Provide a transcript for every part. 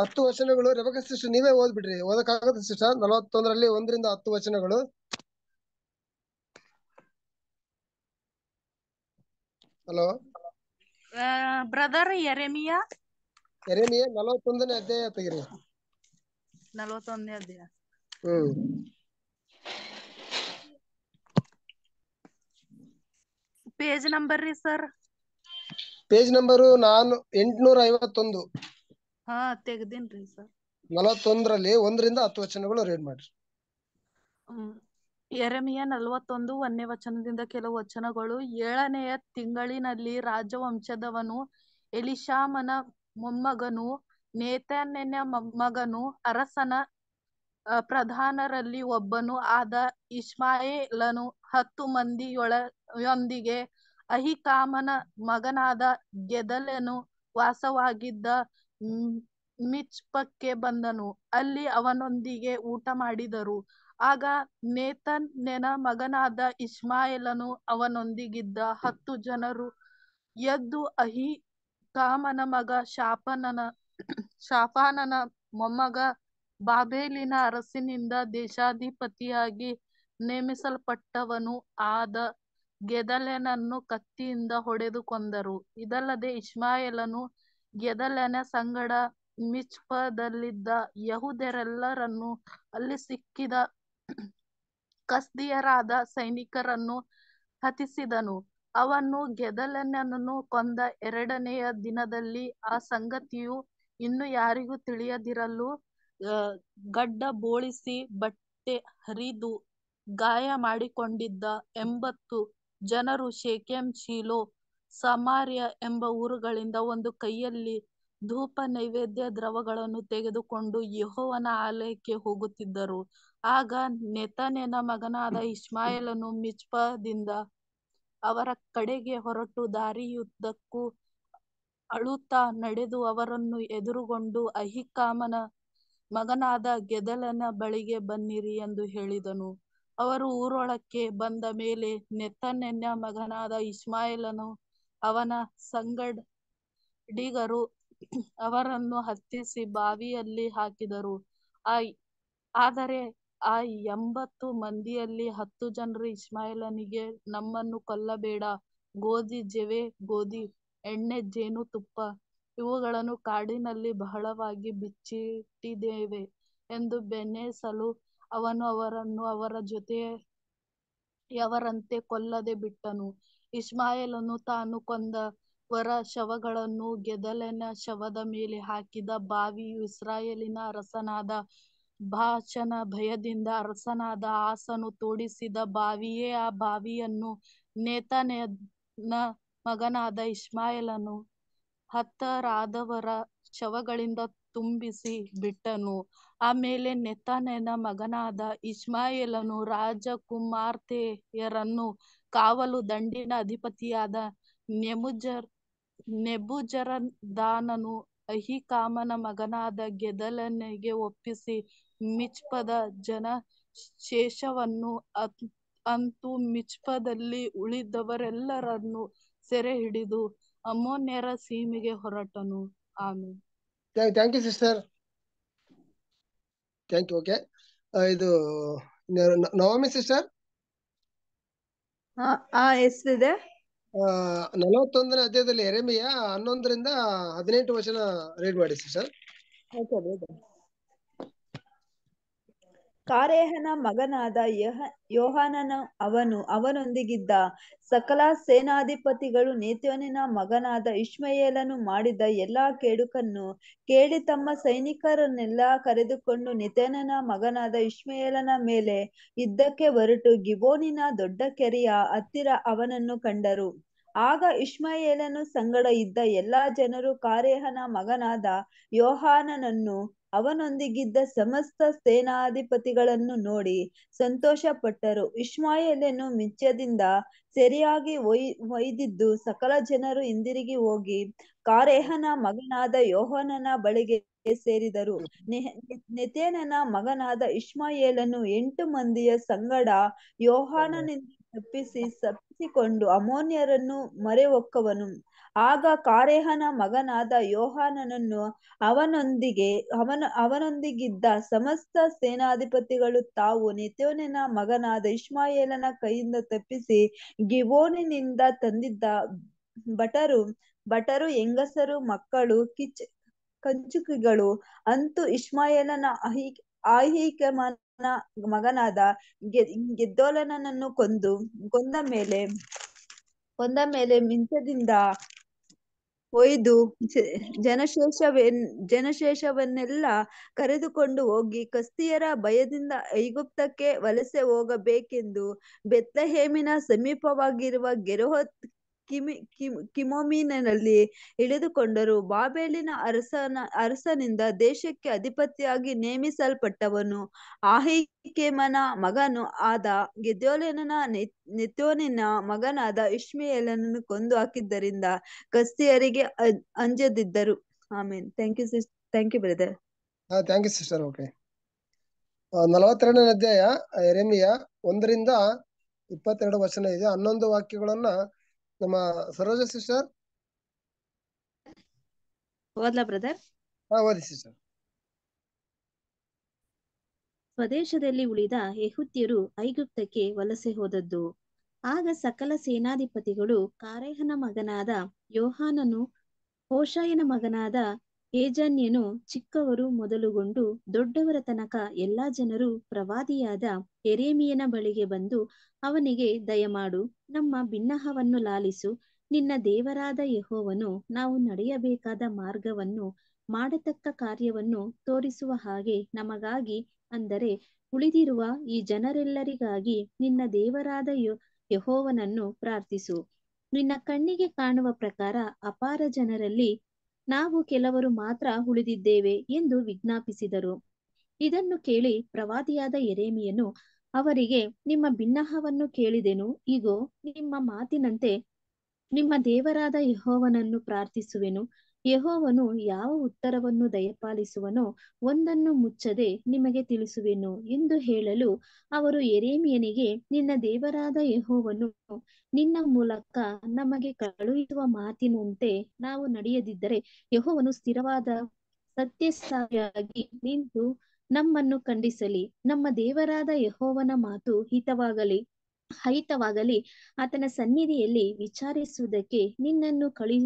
ಹತ್ತು ವಚನಗಳು ರೆಬಕ ಸಿಸ್ಟರ್ ನೀವೇ ಓದ್ಬಿಡ್ರಿ ಓದಕ್ಕಾಗತ್ತೆ ಸಿಸ್ಟರ್ ನಲವತ್ತೊಂದರಲ್ಲಿ ಒಂದರಿಂದ ಹತ್ತು ವಚನಗಳು ಹಲೋ ಬ್ರದರ್ ಎರೆಮಿಯಾ ಎರೆಮಿಯಾ ನಲವತ್ತೊಂದನೇ ಅಧ್ಯಾಯ ತೆಗಿರಿ ನಲವತ್ತೊಂದನೇ ಅಧ್ಯಾಯ ಹ್ಮ್ ಪೇಜ್ ನಂಬರ್ ರೀ ಸರ್ ಪೇಜ್ ನಂಬರು ನಾನು ಎಂಟ್ನೂರ ಐವತ್ತೊಂದು ಹಾ ಸರ್ ಒಂದರಿಂದ ಹತ್ತು ವಚನಗಳು ಮಾಡ್ರಿ ನಲವತ್ತೊಂದು ಒಂದನೇ ವಚನದಿಂದ ಕೆಲವು ವಚನಗಳು ಏಳನೆಯ ತಿಂಗಳಿನಲ್ಲಿ ರಾಜವಂಶದವನು ಎಲಿಶಾಮನ ಮೊಮ್ಮಗನು ನೇತಾನ್ಯನ ಮಗನು ಅರಸನ ಪ್ರಧಾನರಲ್ಲಿ ಒಬ್ಬನು ಆದ ಇಸ್ಮಾಯೇಲನು ಹತ್ತು ಯೊಂದಿಗೆ ಅಹಿಕಾಮನ ಮಗನಾದ ಗೆದಲನು ವಾಸವಾಗಿದ್ದ ಮಿಚ್ಪಕ್ಕೆ ಬಂದನು, ಅಲ್ಲಿ ಅವನೊಂದಿಗೆ ಊಟ ಮಾಡಿದರು. ಆಗ ನೇತನ್ ನೆನ ಮಗನಾದ ಇಸ್ಮಾಯಿಲನು ಅವನೊಂದಿಗಿದ್ದ ಹತ್ತು ಜನರು ಎದ್ದು ಕಾಮನ ಮಗ ಶಾಪನನ ಶಾಪಾನನ ಮೊಮ್ಮಗ ಬಾಬೇಲಿನ ಅರಸಿನಿಂದ ದೇಶಾಧಿಪತಿಯಾಗಿ ನೇಮಿಸಲ್ಪಟ್ಟವನು ಆದ ಗೆದಲೆನನ್ನು ಕತ್ತಿಯಿಂದ ಹೊಡೆದು ಇದಲ್ಲದೆ ಇಸ್ಮಾಯಿಲನು ಗೆದಲನ ಸಂಗಡ ಮಿಚ್ಪದಲ್ಲಿದ್ದ ಯಹುದರೆಲ್ಲರನ್ನು ಅಲ್ಲಿ ಸಿಕ್ಕಿದ ಕಸ್ದೀಯರಾದ ಸೈನಿಕರನ್ನು ಹತಿಸಿದನು. ಅವನು ಗೆದಲನನ್ನು ಕೊಂದ ಎರಡನೆಯ ದಿನದಲ್ಲಿ ಆ ಸಂಗತಿಯು ಇನ್ನು ಯಾರಿಗೂ ತಿಳಿಯದಿರಲು ಗಡ್ಡ ಬೋಳಿಸಿ ಬಟ್ಟೆ ಹರಿದು ಗಾಯ ಮಾಡಿಕೊಂಡಿದ್ದ ಎಂಬತ್ತು ಜನರು ಶೆಕೆಮ್ ಶೀಲೋ ಸಮಾರ್ಯ ಎಂಬ ಊರುಗಳಿಂದ ಒಂದು ಕೈಯಲ್ಲಿ ಧೂಪ ನೈವೇದ್ಯ ದ್ರವಗಳನ್ನು ತೆಗೆದುಕೊಂಡು ಯಹೋವನ ಆಲಯಕ್ಕೆ ಹೋಗುತ್ತಿದ್ದರು. ಆಗ ನೆತನೆನ ಮಗನಾದ ಇಸ್ಮಾಯಿಲನು ಮಿಚ್ಪದಿಂದ ಅವರ ಕಡೆಗೆ ಹೊರಟು ದಾರಿಯುದ್ದಕ್ಕೂ ಅಳುತ್ತಾ ನಡೆದು ಅವರನ್ನು ಎದುರುಗೊಂಡು ಅಹಿಕಾಮನ ಮಗನಾದ ಗೆದಲನ ಬಳಿಗೆ ಬನ್ನಿರಿ ಎಂದು ಹೇಳಿದನು. ಅವರು ಊರೊಳಕ್ಕೆ ಬಂದ ಮೇಲೆ ನೆತನ್ಯನ ಮಗನಾದ ಇಸ್ಮಾಯಿಲನು ಅವನ ಡಿಗರು ಅವರನ್ನು ಹತ್ತಿಸಿ ಬಾವಿಯಲ್ಲಿ ಹಾಕಿದರು. ಆದರೆ ಆ ಎಂಬತ್ತು ಮಂದಿಯಲ್ಲಿ ಹತ್ತು ಜನರು ಇಸ್ಮಾಯಿಲನಿಗೆ ನಮ್ಮನ್ನು ಕೊಲ್ಲಬೇಡ, ಗೋಧಿ, ಜವೆ ಗೋಧಿ, ಎಣ್ಣೆ, ತುಪ್ಪ ಇವುಗಳನ್ನು ಕಾಡಿನಲ್ಲಿ ಬಹಳವಾಗಿ ಬಿಚ್ಚಿಟ್ಟಿದ್ದೇವೆ ಎಂದು ಬೆನ್ನೆಸಲು ಅವನು ಅವರನ್ನು ಅವರ ಜೊತೆ ಯವರಂತೆ ಕೊಲ್ಲದೆ ಬಿಟ್ಟನು. ಇಷ್ಮಾಯೇಲನು ತಾನು ಕೊಂದ ವರ ಶವಗಳನ್ನು ಗೆದಲನ ಶವದ ಮೇಲೆ ಹಾಕಿದ ಬಾವಿಯು ಇಸ್ರಾಯೇಲಿನ ಅರಸನಾದ ಭಾಷನ ಭಯದಿಂದ ಅರಸನಾದ ಆಸನು ತೋಡಿಸಿದ ಬಾವಿಯೇ ಆ ಬಾವಿಯನ್ನು ನೇತನ ಮಗನಾದ ಇಷ್ಮಾಯೇಲನು ಹತ್ತರಾದವರ ಶವಗಳಿಂದ ತುಂಬಿಸಿ ಬಿಟ್ಟನು ಆಮೇಲೆ ನೆತನೆನ ಮಗನಾದ ಇಷ್ಮಾಯೇಲನು ರಾಜಕುಮಾರ್ತೆಯರನ್ನು ಕಾವಲು ದಂಡಿನ ಅಧಿಪತಿಯಾದ ನೆಬುಜರ್ ನೆಬುಜರದಾನನು ಅಹಿಕಾಮನ ಮಗನಾದ ಗೆದಲನಿಗೆ ಒಪ್ಪಿಸಿ ಮಿಚ್ಪದ ಜನ ಶೇಷವನ್ನು ಅಂತೂ ಮಿಚ್ಪದಲ್ಲಿ ಉಳಿದವರೆಲ್ಲರನ್ನು ಸೆರೆ ಹಿಡಿದು ಅಮೋನ್ಯರ ಸೀಮೆಗೆ ಹೊರಟನು ಆಮೇಲೆ thank you sister thank you okay ಇದು ನವಮಿ ಸಿಸ್ಟರ್ ಆ ಎಷ್ಟಿದೆ ನಲವತ್ತೊಂದನೇ ಅಧ್ಯಾಯದಲ್ಲಿ ಎರೆಮೆಯ ಹನ್ನೊಂದರಿಂದ ಹದಿನೆಂಟು ವಚನ ರೀಡ್ ಮಾಡಿ ಸರ್ ಕಾರೇಹನ ಮಗನಾದ ಯೋಹಾನನ ಅವನು ಅವನೊಂದಿಗಿದ್ದ ಸಕಲ ಸೇನಾಧಿಪತಿಗಳು ನೇತ್ಯನ ಮಗನಾದ ಇಶ್ಮಯೇಲನು ಮಾಡಿದ ಎಲ್ಲಾ ಕೇಡುಕನ್ನು ಕೇಳಿ ತಮ್ಮ ಸೈನಿಕರನ್ನೆಲ್ಲ ಕರೆದುಕೊಂಡು ನಿತ್ಯನ ಮಗನಾದ ಇಷ್ಮಯೇಲನ ಮೇಲೆ ಯುದ್ಧಕ್ಕೆ ಹೊರಟು ಗಿಬೋನಿನ ದೊಡ್ಡ ಕೆರೆಯ ಹತ್ತಿರ ಅವನನ್ನು ಕಂಡರು ಆಗ ಇಷ್ಮಾಯೇಲನು ಸಂಗಡ ಇದ್ದ ಎಲ್ಲಾ ಜನರು ಕಾರೇಹನ ಮಗನಾದ ಯೋಹಾನನನ್ನು ಅವನೊಂದಿಗಿದ್ದ ಸಮಸ್ತ ಸೇನಾಧಿಪತಿಗಳನ್ನು ನೋಡಿ ಸಂತೋಷ ಪಟ್ಟರು ಇಷ್ಮಾಯೇಲನು ಮಿಚ್ಚದಿಂದ ಸರಿಯಾಗಿ ಒಯ್ ಒಯ್ದಿದ್ದು ಸಕಲ ಜನರು ಹಿಂದಿರುಗಿ ಹೋಗಿ ಕಾರೇಹನ ಮಗನಾದ ಯೋಹಾನನ ಬಳಿಗೆ ಸೇರಿದರು ನೆತೇನನ ಮಗನಾದ ಇಷ್ಮಾಯೇಲನು ಎಂಟು ಮಂದಿಯ ಸಂಗಡ ಯೋಹಾನನಿಂದ ತಪ್ಪಿಸಿ ತಪ್ಪಿಸಿಕೊಂಡು ಅಮೋನ್ಯರನ್ನು ಮೊರೆ ಒಕ್ಕವನು ಆಗ ಕಾರೇಹನ ಮಗನಾದ ಯೋಹಾನನನ್ನು ಅವನೊಂದಿಗೆ ಅವನ ಅವನೊಂದಿಗಿದ್ದ ಸಮಸ್ತ ಸೇನಾಧಿಪತಿಗಳು ತಾವು ನಿತ್ಯೋನಿನ ಮಗನಾದ ಇಸ್ಮಾಯೇಲನ ಕೈಯಿಂದ ತಪ್ಪಿಸಿ ಗಿವೋನಿನಿಂದ ತಂದಿದ್ದ ಭಟರು ಭಟರು ಹೆಂಗಸರು ಮಕ್ಕಳು ಕಿಚ್ ಕಂಚುಕಿಗಳು ಅಂತೂ ಇಸ್ಮಾಯೇಲನ ಅಹಿ ಆಹಿಕಮಾನ ಮಗನಾದ ಗೆದ್ದೋಲನನ್ನು ಕೊಂದು ಕೊಂದ ಮೇಲೆ ಕೊಂದ ಮೇಲೆ ಮಿಂಚದಿಂದ ಒಯ್ದು ಜನಶೇಷವೇ ಜನಶೇಷವನ್ನೆಲ್ಲ ಕರೆದುಕೊಂಡು ಹೋಗಿ ಕಸ್ತಿಯರ ಭಯದಿಂದ ಐಗುಪ್ತಕ್ಕೆ ವಲಸೆ ಹೋಗಬೇಕೆಂದು ಹೇಮಿನ ಸಮೀಪವಾಗಿರುವ ಗೆರೋಹತ್ ಕಿಮಿ ಕಿಮ್ ಕಿಮೋಮಿನಲ್ಲಿ ಇಳಿದುಕೊಂಡರು ಬಾಬೆಲಿನ ಅರಸನ ಅರಸನಿಂದ ದೇಶಕ್ಕೆ ಅಧಿಪತಿಯಾಗಿ ನೇಮಿಸಲ್ಪಟ್ಟವನು ಆಹಿಕೇಮನ ಮಗನು ಆದ ನಿ ನಿತ್ಯೋನಿನ ಮಗನಾದ ಇಶ್ಮಿಯಲನನ್ನು ಕೊಂದು ಹಾಕಿದ್ದರಿಂದ ಕಸ್ತಿಯರಿಗೆ ಅಂಜದಿದ್ದರು amen thank you sis thank you brother thank you sister okay ನಲವತ್ತೆರಡನೇ ಅಧ್ಯಾಯ ಎರೆಮಿಯ ಒಂದರಿಂದ ಇಪ್ಪತ್ತೆರಡು ವಚನ ಇದೆ ಹನ್ನೊಂದು ವಾಕ್ಯಗಳನ್ನ ನಮ್ಮ ಸರೋಜ ಸಿಸ್ಟರ್ ಓದ್ಲಾ ಬ್ರದರ್ ಓದಿ ಸಿಸ್ಟರ್ ಸ್ವದೇಶದಲ್ಲಿ ಉಳಿದ ಯಹುತ್ಯರು ಐಗುಪ್ತಕ್ಕೆ ವಲಸೆ ಹೋದದ್ದು ಆಗ ಸಕಲ ಸೇನಾಧಿಪತಿಗಳು ಕಾರೇಹನ ಮಗನಾದ ಯೋಹಾನನು ಹೋಶಾಯನ ಮಗನಾದ ಏಜನ್ಯನು ಚಿಕ್ಕವರು ಮೊದಲುಗೊಂಡು ದೊಡ್ಡವರ ತನಕ ಎಲ್ಲಾ ಜನರು ಪ್ರವಾದಿಯಾದ ಎರೇಮಿಯನ ಬಳಿಗೆ ಬಂದು ಅವನಿಗೆ ದಯಮಾಡು ನಮ್ಮ ಭಿನ್ನಹವನ್ನು ಲಾಲಿಸು ನಿನ್ನ ದೇವರಾದ ಯಹೋವನು ನಾವು ನಡೆಯಬೇಕಾದ ಮಾರ್ಗವನ್ನು ಮಾಡತಕ್ಕ ಕಾರ್ಯವನ್ನು ತೋರಿಸುವ ಹಾಗೆ ನಮಗಾಗಿ ಅಂದರೆ ಉಳಿದಿರುವ ಈ ಜನರೆಲ್ಲರಿಗಾಗಿ ನಿನ್ನ ದೇವರಾದ ಯಹೋವನನ್ನು ಪ್ರಾರ್ಥಿಸು ನಿನ್ನ ಕಣ್ಣಿಗೆ ಕಾಣುವ ಪ್ರಕಾರ ಅಪಾರ ಜನರಲ್ಲಿ ನಾವು ಕೆಲವರು ಮಾತ್ರ ಉಳಿದಿದ್ದೇವೆ ಎಂದು ವಿಜ್ಞಾಪಿಸಿದರು ಇದನ್ನು ಕೇಳಿ ಪ್ರವಾದಿಯಾದ ಎರೇಮಿಯನು ಅವರಿಗೆ ನಿಮ್ಮ ಭಿನ್ನಹವನ್ನು ಕೇಳಿದೆನು ಇಗೋ ನಿಮ್ಮ ಮಾತಿನಂತೆ ನಿಮ್ಮ ದೇವರಾದ ಯಹೋವನನ್ನು ಪ್ರಾರ್ಥಿಸುವೆನು ಯಹೋವನು ಯಾವ ಉತ್ತರವನ್ನು ದಯಪಾಲಿಸುವನೋ ಒಂದನ್ನು ಮುಚ್ಚದೆ ನಿಮಗೆ ತಿಳಿಸುವೆನು ಎಂದು ಹೇಳಲು ಅವರು ಎರೇಮಿಯನಿಗೆ ನಿನ್ನ ದೇವರಾದ ಯಹೋವನು ನಿನ್ನ ಮೂಲಕ ನಮಗೆ ಕಳುಹಿಸುವ ಮಾತಿನಂತೆ ನಾವು ನಡೆಯದಿದ್ದರೆ ಯಹೋವನು ಸ್ಥಿರವಾದ ಸತ್ಯಸ್ಥಾಯಿಯಾಗಿ ನಿಂತು ನಮ್ಮನ್ನು ಖಂಡಿಸಲಿ ನಮ್ಮ ದೇವರಾದ ಯಹೋವನ ಮಾತು ಹಿತವಾಗಲಿ ಹೈತವಾಗಲಿ ಆತನ ಸನ್ನಿಧಿಯಲ್ಲಿ ವಿಚಾರಿಸುವುದಕ್ಕೆ ನಿನ್ನನ್ನು ಕಳಿ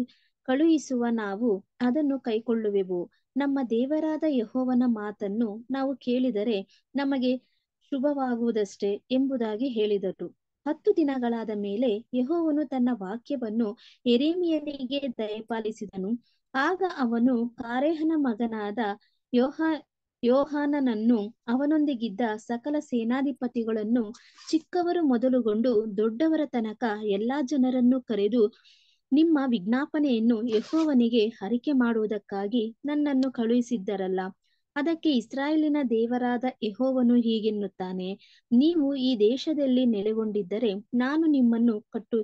ಕಳುಹಿಸುವ ನಾವು ಅದನ್ನು ಕೈಕೊಳ್ಳುವೆವು ನಮ್ಮ ದೇವರಾದ ಯಹೋವನ ಮಾತನ್ನು ನಾವು ಕೇಳಿದರೆ ನಮಗೆ ಶುಭವಾಗುವುದಷ್ಟೇ ಎಂಬುದಾಗಿ ಹೇಳಿದರು ಹತ್ತು ದಿನಗಳಾದ ಮೇಲೆ ಯಹೋವನು ತನ್ನ ವಾಕ್ಯವನ್ನು ಎರೇಮಿಯನಿಗೆ ದಯಪಾಲಿಸಿದನು ಆಗ ಅವನು ಕಾರೇಹನ ಮಗನಾದ ಯೋಹ ಯೋಹಾನನನ್ನು ಅವನೊಂದಿಗಿದ್ದ ಸಕಲ ಸೇನಾಧಿಪತಿಗಳನ್ನು ಚಿಕ್ಕವರು ಮೊದಲುಗೊಂಡು ದೊಡ್ಡವರ ತನಕ ಎಲ್ಲಾ ಜನರನ್ನು ಕರೆದು ನಿಮ್ಮ ವಿಜ್ಞಾಪನೆಯನ್ನು ಯಹೋವನಿಗೆ ಹರಿಕೆ ಮಾಡುವುದಕ್ಕಾಗಿ ನನ್ನನ್ನು ಕಳುಹಿಸಿದ್ದರಲ್ಲ ಅದಕ್ಕೆ ಇಸ್ರಾಯೇಲಿನ ದೇವರಾದ ಯಹೋವನು ಹೀಗೆನ್ನುತ್ತಾನೆ ನೀವು ಈ ದೇಶದಲ್ಲಿ ನೆಲೆಗೊಂಡಿದ್ದರೆ ನಾನು ನಿಮ್ಮನ್ನು ಕಟ್ಟು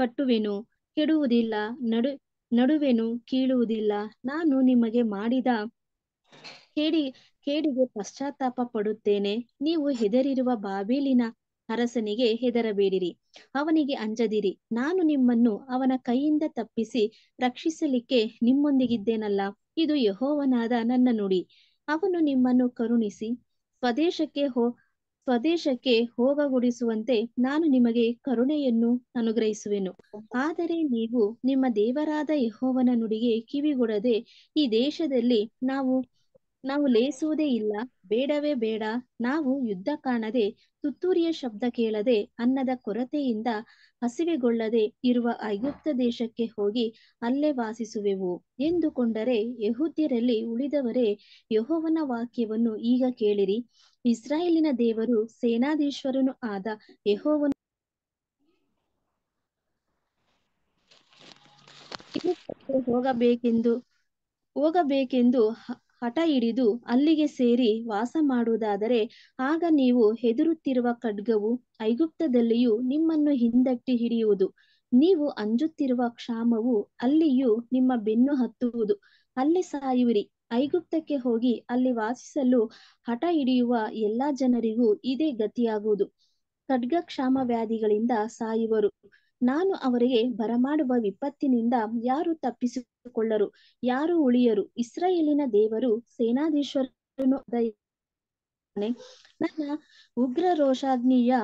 ಕಟ್ಟುವೆನು ಕೆಡುವುದಿಲ್ಲ ನಡು ನಡುವೆನು ಕೀಳುವುದಿಲ್ಲ ನಾನು ನಿಮಗೆ ಮಾಡಿದ ಕೇಡಿ ಕೇಡಿಗೆ ಪಶ್ಚಾತ್ತಾಪ ಪಡುತ್ತೇನೆ ನೀವು ಹೆದರಿರುವ ಬಾಬೇಲಿನ ಅರಸನಿಗೆ ಹೆದರಬೇಡಿರಿ ಅವನಿಗೆ ಅಂಜದಿರಿ ನಾನು ನಿಮ್ಮನ್ನು ಅವನ ಕೈಯಿಂದ ತಪ್ಪಿಸಿ ರಕ್ಷಿಸಲಿಕ್ಕೆ ನಿಮ್ಮೊಂದಿಗಿದ್ದೇನಲ್ಲ ಇದು ಯಹೋವನಾದ ನನ್ನ ನುಡಿ ಅವನು ನಿಮ್ಮನ್ನು ಕರುಣಿಸಿ ಸ್ವದೇಶಕ್ಕೆ ಹೋ ಸ್ವದೇಶಕ್ಕೆ ಹೋಗಗೊಡಿಸುವಂತೆ ನಾನು ನಿಮಗೆ ಕರುಣೆಯನ್ನು ಅನುಗ್ರಹಿಸುವೆನು ಆದರೆ ನೀವು ನಿಮ್ಮ ದೇವರಾದ ಯಹೋವನ ನುಡಿಗೆ ಕಿವಿಗೊಡದೆ ಈ ದೇಶದಲ್ಲಿ ನಾವು ನಾವು ಲೇಸುವುದೇ ಇಲ್ಲ ಬೇಡವೇ ಬೇಡ ನಾವು ಯುದ್ಧ ಕಾಣದೆ ತುತ್ತೂರಿಯ ಶಬ್ದ ಕೇಳದೆ ಅನ್ನದ ಕೊರತೆಯಿಂದ ಹಸಿವೆಗೊಳ್ಳದೆ ಇರುವ ಐಗುಪ್ತ ದೇಶಕ್ಕೆ ಹೋಗಿ ಅಲ್ಲೇ ವಾಸಿಸುವೆವು ಎಂದುಕೊಂಡರೆ ಯಹೂದ್ಯರಲ್ಲಿ ಉಳಿದವರೇ ಯಹೋವನ ವಾಕ್ಯವನ್ನು ಈಗ ಕೇಳಿರಿ ಇಸ್ರಾಯೇಲಿನ ದೇವರು ಸೇನಾಧೀಶ್ವರನು ಆದ ಯಹೋವನ್ ಹೋಗಬೇಕೆಂದು ಹೋಗಬೇಕೆಂದು ಹಠ ಹಿಡಿದು ಅಲ್ಲಿಗೆ ಸೇರಿ ವಾಸ ಮಾಡುವುದಾದರೆ ಆಗ ನೀವು ಹೆದರುತ್ತಿರುವ ಖಡ್ಗವು ಐಗುಪ್ತದಲ್ಲಿಯೂ ನಿಮ್ಮನ್ನು ಹಿಂದಟ್ಟಿ ಹಿಡಿಯುವುದು ನೀವು ಅಂಜುತ್ತಿರುವ ಕ್ಷಾಮವು ಅಲ್ಲಿಯೂ ನಿಮ್ಮ ಬೆನ್ನು ಹತ್ತುವುದು ಅಲ್ಲಿ ಸಾಯುವಿರಿ ಐಗುಪ್ತಕ್ಕೆ ಹೋಗಿ ಅಲ್ಲಿ ವಾಸಿಸಲು ಹಠ ಹಿಡಿಯುವ ಎಲ್ಲಾ ಜನರಿಗೂ ಇದೇ ಗತಿಯಾಗುವುದು ಖಡ್ಗ ಕ್ಷಾಮ ವ್ಯಾಧಿಗಳಿಂದ ಸಾಯುವರು ನಾನು ಅವರಿಗೆ ಬರಮಾಡುವ ವಿಪತ್ತಿನಿಂದ ಯಾರು ತಪ್ಪಿಸಿಕೊಳ್ಳರು ಯಾರು ಉಳಿಯರು ಇಸ್ರಾಯೇಲಿನ ದೇವರು ಸೇನಾಧೀಶ್ವರನು ನನ್ನ ಉಗ್ರ ರೋಷಾಗ್ನಿಯ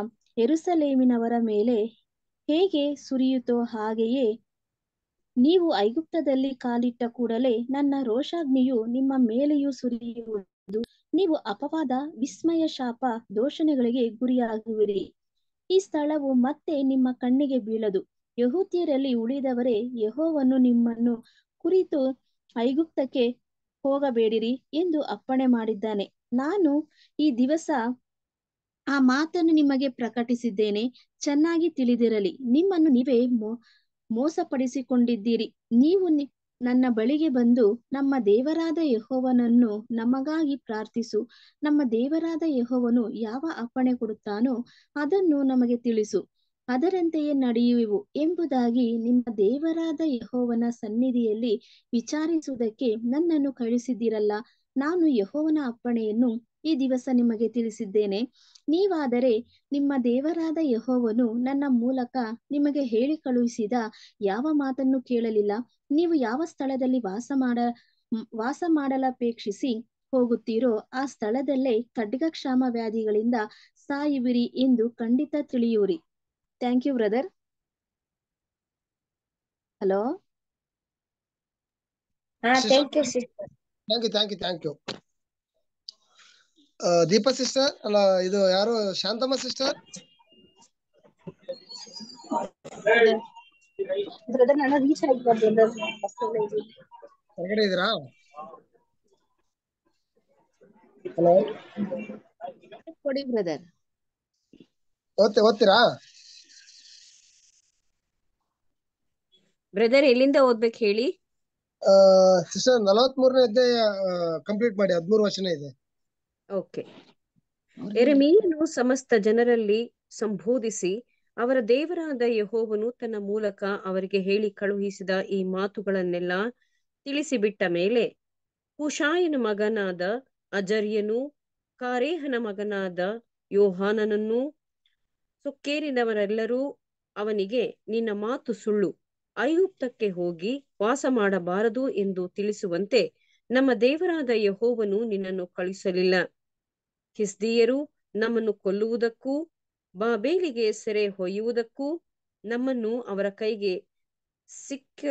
ಎರುಸಲೇಮಿನವರ ಮೇಲೆ ಹೇಗೆ ಸುರಿಯುತ್ತೋ ಹಾಗೆಯೇ ನೀವು ಐಗುಪ್ತದಲ್ಲಿ ಕಾಲಿಟ್ಟ ಕೂಡಲೇ ನನ್ನ ರೋಷಾಗ್ನಿಯು ನಿಮ್ಮ ಮೇಲೆಯೂ ಸುರಿಯುವುದು ನೀವು ಅಪವಾದ ವಿಸ್ಮಯ ಶಾಪ ದೋಷಣೆಗಳಿಗೆ ಗುರಿಯಾಗುವಿರಿ ಈ ಸ್ಥಳವು ಮತ್ತೆ ನಿಮ್ಮ ಕಣ್ಣಿಗೆ ಬೀಳದು ಯಹೂತಿಯರಲ್ಲಿ ಉಳಿದವರೇ ಯಹೋವನ್ನು ನಿಮ್ಮನ್ನು ಕುರಿತು ಐಗುಪ್ತಕ್ಕೆ ಹೋಗಬೇಡಿರಿ ಎಂದು ಅಪ್ಪಣೆ ಮಾಡಿದ್ದಾನೆ ನಾನು ಈ ದಿವಸ ಆ ಮಾತನ್ನು ನಿಮಗೆ ಪ್ರಕಟಿಸಿದ್ದೇನೆ ಚೆನ್ನಾಗಿ ತಿಳಿದಿರಲಿ ನಿಮ್ಮನ್ನು ನೀವೇ ಮೋ ಮೋಸಪಡಿಸಿಕೊಂಡಿದ್ದೀರಿ ನೀವು ನನ್ನ ಬಳಿಗೆ ಬಂದು ನಮ್ಮ ದೇವರಾದ ಯಹೋವನನ್ನು ನಮಗಾಗಿ ಪ್ರಾರ್ಥಿಸು ನಮ್ಮ ದೇವರಾದ ಯಹೋವನು ಯಾವ ಅಪ್ಪಣೆ ಕೊಡುತ್ತಾನೋ ಅದನ್ನು ನಮಗೆ ತಿಳಿಸು ಅದರಂತೆಯೇ ನಡೆಯುವೆವು ಎಂಬುದಾಗಿ ನಿಮ್ಮ ದೇವರಾದ ಯಹೋವನ ಸನ್ನಿಧಿಯಲ್ಲಿ ವಿಚಾರಿಸುವುದಕ್ಕೆ ನನ್ನನ್ನು ಕಳಿಸಿದ್ದೀರಲ್ಲ ನಾನು ಯಹೋವನ ಅಪ್ಪಣೆಯನ್ನು ಈ ದಿವಸ ನಿಮಗೆ ತಿಳಿಸಿದ್ದೇನೆ ನೀವಾದರೆ ನಿಮ್ಮ ದೇವರಾದ ಯಹೋವನು ನನ್ನ ಮೂಲಕ ನಿಮಗೆ ಹೇಳಿ ಕಳುಹಿಸಿದ ಯಾವ ಮಾತನ್ನು ಕೇಳಲಿಲ್ಲ ನೀವು ಯಾವ ಸ್ಥಳದಲ್ಲಿ ವಾಸ ಮಾಡ ವಾಸ ಮಾಡಲಪೇಕ್ಷಿಸಿ ಹೋಗುತ್ತೀರೋ ಆ ಸ್ಥಳದಲ್ಲೇ ಖಡ್ಗಕ್ಷಾಮ ವ್ಯಾಧಿಗಳಿಂದ ಸಾಯುವಿರಿ ಎಂದು ಖಂಡಿತ ತಿಳಿಯೂರಿ thank you brother hello thank you sister thank you thank you thank you Deepa sister ಅಲ್ಲ ಇದು ಯಾರು ಶಾಂತಮ್ಮ ಸಿಸ್ಟರ್ ಹೊರಗಡೆ ಇದ್ದೀರಾ ಹಲೋ ಕೊಡಿ ಬ್ರದರ್ ಓದ್ತೆ ಓದ್ತೀರಾ ಬ್ರದರ್ ಎಲ್ಲಿಂದ ಓದ್ಬೇಕು ಹೇಳಿ ಸಿಸ್ಟರ್ ಅಧ್ಯಾಯ ಕಂಪ್ಲೀಟ್ ಮಾಡಿ ಇದೆ ಓಕೆ ಎರೆಮೀಯನು ಸಮಸ್ತ ಜನರಲ್ಲಿ ಸಂಬೋಧಿಸಿ ಅವರ ದೇವರಾದ ಯಹೋವನು ತನ್ನ ಮೂಲಕ ಅವರಿಗೆ ಹೇಳಿ ಕಳುಹಿಸಿದ ಈ ಮಾತುಗಳನ್ನೆಲ್ಲ ತಿಳಿಸಿಬಿಟ್ಟ ಮೇಲೆ ಕುಶಾಯನ ಮಗನಾದ ಅಜರ್ಯನು ಕಾರೇಹನ ಮಗನಾದ ಯೋಹಾನನನ್ನು ಸುಕ್ಕೇರಿನವರೆಲ್ಲರೂ ಅವನಿಗೆ ನಿನ್ನ ಮಾತು ಸುಳ್ಳು ಐಗುಪ್ತಕ್ಕೆ ಹೋಗಿ ವಾಸ ಮಾಡಬಾರದು ಎಂದು ತಿಳಿಸುವಂತೆ ನಮ್ಮ ದೇವರಾದ ಯಹೋವನು ನಿನ್ನನ್ನು ಕಳಿಸಲಿಲ್ಲ ಹಿಸ್ದಿಯರು ನಮ್ಮನ್ನು ಕೊಲ್ಲುವುದಕ್ಕೂ ಬಾಬೇಲಿಗೆ ಸೆರೆ ಹೊಯ್ಯುವುದಕ್ಕೂ ನಮ್ಮನ್ನು ಅವರ ಕೈಗೆ ಸಿಕ್ಕ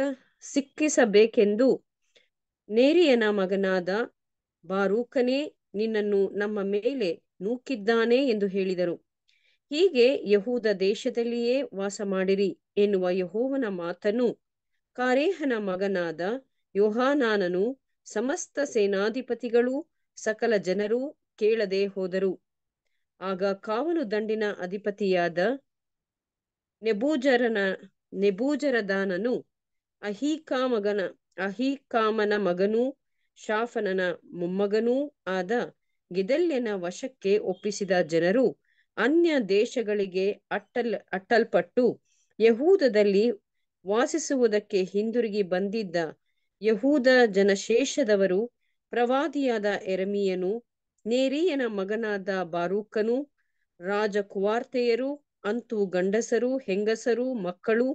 ಸಿಕ್ಕಿಸಬೇಕೆಂದು ನೇರಿಯನ ಮಗನಾದ ಬಾರೂಕನೇ ನಿನ್ನನ್ನು ನಮ್ಮ ಮೇಲೆ ನೂಕಿದ್ದಾನೆ ಎಂದು ಹೇಳಿದರು ಹೀಗೆ ಯಹೂದ ದೇಶದಲ್ಲಿಯೇ ವಾಸ ಮಾಡಿರಿ ಎನ್ನುವ ಯಹೋವನ ಮಾತನು ಕಾರೇಹನ ಮಗನಾದ ಯೋಹಾನಾನನು ಸಮಸ್ತ ಸೇನಾಧಿಪತಿಗಳು ಸಕಲ ಜನರೂ ಕೇಳದೆ ಹೋದರು ಆಗ ಕಾವಲು ದಂಡಿನ ಅಧಿಪತಿಯಾದ ನೆಬೂಜರನ ನೆಬೂಜರದಾನನು ಅಹಿಕಾಮಗನ ಅಹೀಕಾಮನ ಮಗನೂ ಶಾಫನನ ಮೊಮ್ಮಗನೂ ಆದ ಗಿದಲ್ಯನ ವಶಕ್ಕೆ ಒಪ್ಪಿಸಿದ ಜನರು ಅನ್ಯ ದೇಶಗಳಿಗೆ ಅಟ್ಟಲ್ ಅಟ್ಟಲ್ಪಟ್ಟು ಯಹೂದದಲ್ಲಿ ವಾಸಿಸುವುದಕ್ಕೆ ಹಿಂದಿರುಗಿ ಬಂದಿದ್ದ ಯಹೂದ ಜನಶೇಷದವರು ಪ್ರವಾದಿಯಾದ ಎರಮಿಯನು ನೇರಿಯನ ಮಗನಾದ ಬಾರೂಕನು ರಾಜಕುವಾರ್ತೆಯರು ಅಂತೂ ಗಂಡಸರು ಹೆಂಗಸರು ಮಕ್ಕಳು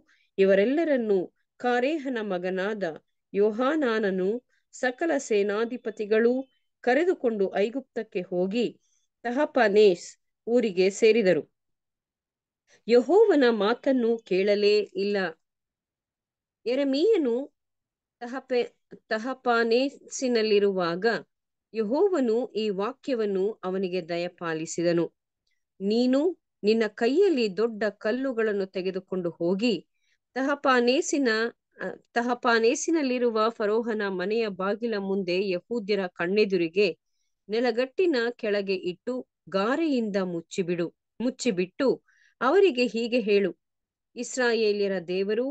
ಇವರೆಲ್ಲರನ್ನು ಕಾರೇಹನ ಮಗನಾದ ಯೋಹಾನಾನನು ಸಕಲ ಸೇನಾಧಿಪತಿಗಳು ಕರೆದುಕೊಂಡು ಐಗುಪ್ತಕ್ಕೆ ಹೋಗಿ ತಹಪನೇಸ್ ಊರಿಗೆ ಸೇರಿದರು ಯಹೋವನ ಮಾತನ್ನು ಕೇಳಲೇ ಇಲ್ಲ ಎರಮೀಯನು ತಹಪೆ ತಹಪಾನೇಸಿನಲ್ಲಿರುವಾಗ ಯಹೋವನು ಈ ವಾಕ್ಯವನ್ನು ಅವನಿಗೆ ದಯಪಾಲಿಸಿದನು ನೀನು ನಿನ್ನ ಕೈಯಲ್ಲಿ ದೊಡ್ಡ ಕಲ್ಲುಗಳನ್ನು ತೆಗೆದುಕೊಂಡು ಹೋಗಿ ತಹಪಾನೇಸಿನ ತಹಪಾನೇಸಿನಲ್ಲಿರುವ ಫರೋಹನ ಮನೆಯ ಬಾಗಿಲ ಮುಂದೆ ಯಹೂದ್ಯರ ಕಣ್ಣೆದುರಿಗೆ ನೆಲಗಟ್ಟಿನ ಕೆಳಗೆ ಇಟ್ಟು ಗಾರೆಯಿಂದ ಮುಚ್ಚಿಬಿಡು ಮುಚ್ಚಿಬಿಟ್ಟು ಅವರಿಗೆ ಹೀಗೆ ಹೇಳು ಇಸ್ರಾಯೇಲ್ಯರ ದೇವರು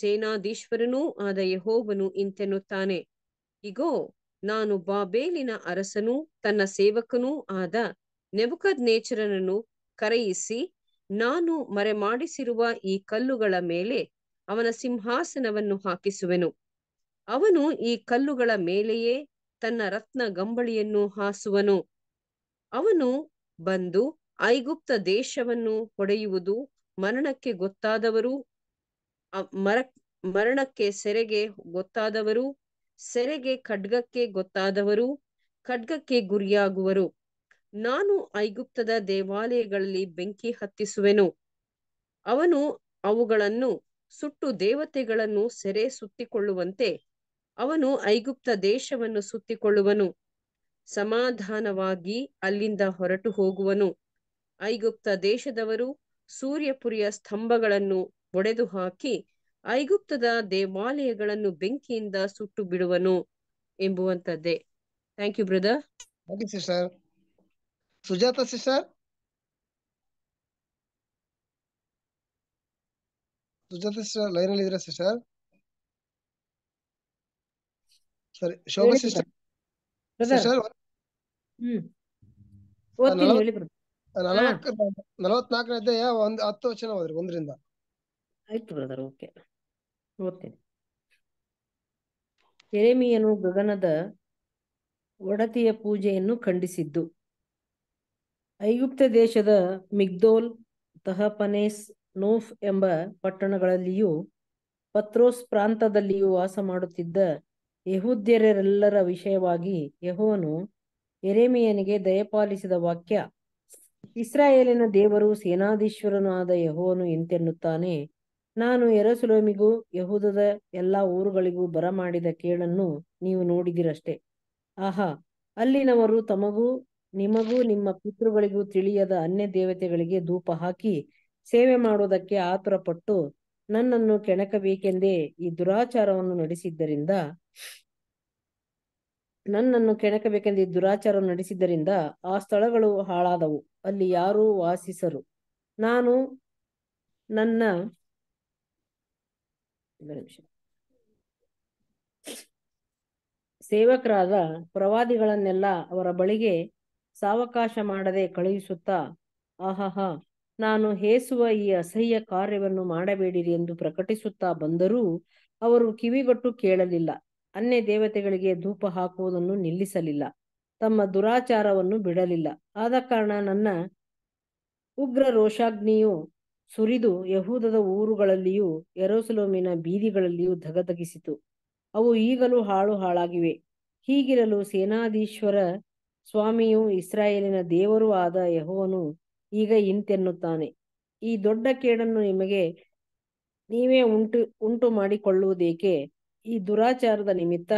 ಸೇನಾಧೀಶ್ವರನೂ ಆದ ಯಹೋವನು ಇಂತೆನ್ನುತ್ತಾನೆ ಇಗೋ ನಾನು ಬಾಬೇಲಿನ ಅರಸನು ತನ್ನ ಸೇವಕನೂ ಆದ ನೆಬುಕದ್ ನೇಚರನನ್ನು ಕರೆಯಿಸಿ ನಾನು ಮರೆಮಾಡಿಸಿರುವ ಈ ಕಲ್ಲುಗಳ ಮೇಲೆ ಅವನ ಸಿಂಹಾಸನವನ್ನು ಹಾಕಿಸುವೆನು ಅವನು ಈ ಕಲ್ಲುಗಳ ಮೇಲೆಯೇ ತನ್ನ ರತ್ನ ಗಂಬಳಿಯನ್ನು ಹಾಸುವನು ಅವನು ಬಂದು ಐಗುಪ್ತ ದೇಶವನ್ನು ಹೊಡೆಯುವುದು ಮರಣಕ್ಕೆ ಗೊತ್ತಾದವರು ಮರ ಮರಣಕ್ಕೆ ಸೆರೆಗೆ ಗೊತ್ತಾದವರು ಸೆರೆಗೆ ಖಡ್ಗಕ್ಕೆ ಗೊತ್ತಾದವರು ಖಡ್ಗಕ್ಕೆ ಗುರಿಯಾಗುವರು ನಾನು ಐಗುಪ್ತದ ದೇವಾಲಯಗಳಲ್ಲಿ ಬೆಂಕಿ ಹತ್ತಿಸುವೆನು ಅವನು ಅವುಗಳನ್ನು ಸುಟ್ಟು ದೇವತೆಗಳನ್ನು ಸೆರೆ ಸುತ್ತಿಕೊಳ್ಳುವಂತೆ ಅವನು ಐಗುಪ್ತ ದೇಶವನ್ನು ಸುತ್ತಿಕೊಳ್ಳುವನು ಸಮಾಧಾನವಾಗಿ ಅಲ್ಲಿಂದ ಹೊರಟು ಹೋಗುವನು ಐಗುಪ್ತ ದೇಶದವರು ಸೂರ್ಯಪುರಿಯ ಸ್ತಂಭಗಳನ್ನು ಒಡೆದು ಹಾಕಿ ಐಗುಪ್ತದ ದೇವಾಲಯಗಳನ್ನು ಬೆಂಕಿಯಿಂದ ಸುಟ್ಟು ಬಿಡುವನು ಎಂಬುವಂತದ್ದೇ thank you brother Sujatha sister Sujatha sister line ಸರಿ ಶೋಭಾ ಸಿಸ್ಟರ್ ನಲವತ್ನಾಲ್ಕನೇ ಅಧ್ಯಾಯ ಎರೆಮಿಯನು ಗಗನದ ಒಡತಿಯ ಪೂಜೆಯನ್ನು ಖಂಡಿಸಿದ್ದು ಐಗುಪ್ತ ದೇಶದ ಮಿಗ್ದೋಲ್ ತಹಪನೇಸ್ ನೋಫ್ ಎಂಬ ಪಟ್ಟಣಗಳಲ್ಲಿಯೂ ಪತ್ರೋಸ್ ಪ್ರಾಂತದಲ್ಲಿಯೂ ವಾಸ ಮಾಡುತ್ತಿದ್ದ ಯಹೂದ್ಯರೆಲ್ಲರ ವಿಷಯವಾಗಿ ಯಹೋನು ಎರೆಮಿಯನಿಗೆ ದಯಪಾಲಿಸಿದ ವಾಕ್ಯ ಇಸ್ರಾಯೇಲಿನ ದೇವರು ಸೇನಾಧೀಶ್ವರನಾದ ಯಹೋನು ಎಂತೆನ್ನುತ್ತಾನೆ ನಾನು ಎರಸುಲೋಮಿಗೂ ಯಹೂದದ ಎಲ್ಲಾ ಊರುಗಳಿಗೂ ಬರಮಾಡಿದ ಕೇಳನ್ನು ನೀವು ನೋಡಿದಿರಷ್ಟೇ ಆಹಾ ಅಲ್ಲಿನವರು ತಮಗೂ ನಿಮಗೂ ನಿಮ್ಮ ಪಿತೃಗಳಿಗೂ ತಿಳಿಯದ ಅನ್ಯ ದೇವತೆಗಳಿಗೆ ಧೂಪ ಹಾಕಿ ಸೇವೆ ಮಾಡುವುದಕ್ಕೆ ಆತುರಪಟ್ಟು ನನ್ನನ್ನು ಕೆಣಕಬೇಕೆಂದೇ ಈ ದುರಾಚಾರವನ್ನು ನಡೆಸಿದ್ದರಿಂದ ನನ್ನನ್ನು ಕೆಣಕಬೇಕೆಂದೇ ಈ ದುರಾಚಾರವನ್ನು ನಡೆಸಿದ್ದರಿಂದ ಆ ಸ್ಥಳಗಳು ಹಾಳಾದವು ಅಲ್ಲಿ ಯಾರು ವಾಸಿಸರು ನಾನು ನನ್ನ ಸೇವಕರಾದ ಪ್ರವಾದಿಗಳನ್ನೆಲ್ಲ ಅವರ ಬಳಿಗೆ ಸಾವಕಾಶ ಮಾಡದೆ ಕಳುಹಿಸುತ್ತಾ ಆಹಾಹಾ ನಾನು ಹೇಸುವ ಈ ಅಸಹ್ಯ ಕಾರ್ಯವನ್ನು ಮಾಡಬೇಡಿರಿ ಎಂದು ಪ್ರಕಟಿಸುತ್ತಾ ಬಂದರೂ ಅವರು ಕಿವಿಗೊಟ್ಟು ಕೇಳಲಿಲ್ಲ ಅನ್ಯ ದೇವತೆಗಳಿಗೆ ಧೂಪ ಹಾಕುವುದನ್ನು ನಿಲ್ಲಿಸಲಿಲ್ಲ ತಮ್ಮ ದುರಾಚಾರವನ್ನು ಬಿಡಲಿಲ್ಲ ಆದ ಕಾರಣ ನನ್ನ ಉಗ್ರ ರೋಷಾಗ್ನಿಯು ಸುರಿದು ಯಹೂದದ ಊರುಗಳಲ್ಲಿಯೂ ಎರೋಸಲೋಮಿನ ಬೀದಿಗಳಲ್ಲಿಯೂ ಧಗಧಗಿಸಿತು ಅವು ಈಗಲೂ ಹಾಳು ಹಾಳಾಗಿವೆ ಹೀಗಿರಲು ಸೇನಾಧೀಶ್ವರ ಸ್ವಾಮಿಯು ಇಸ್ರಾಯೇಲಿನ ದೇವರೂ ಆದ ಯಹೋವನು ಈಗ ಇಂತೆನ್ನುತ್ತಾನೆ ಈ ದೊಡ್ಡ ಕೇಡನ್ನು ನಿಮಗೆ ನೀವೇ ಉಂಟು ಉಂಟು ಮಾಡಿಕೊಳ್ಳುವುದೇಕೆ ಈ ದುರಾಚಾರದ ನಿಮಿತ್ತ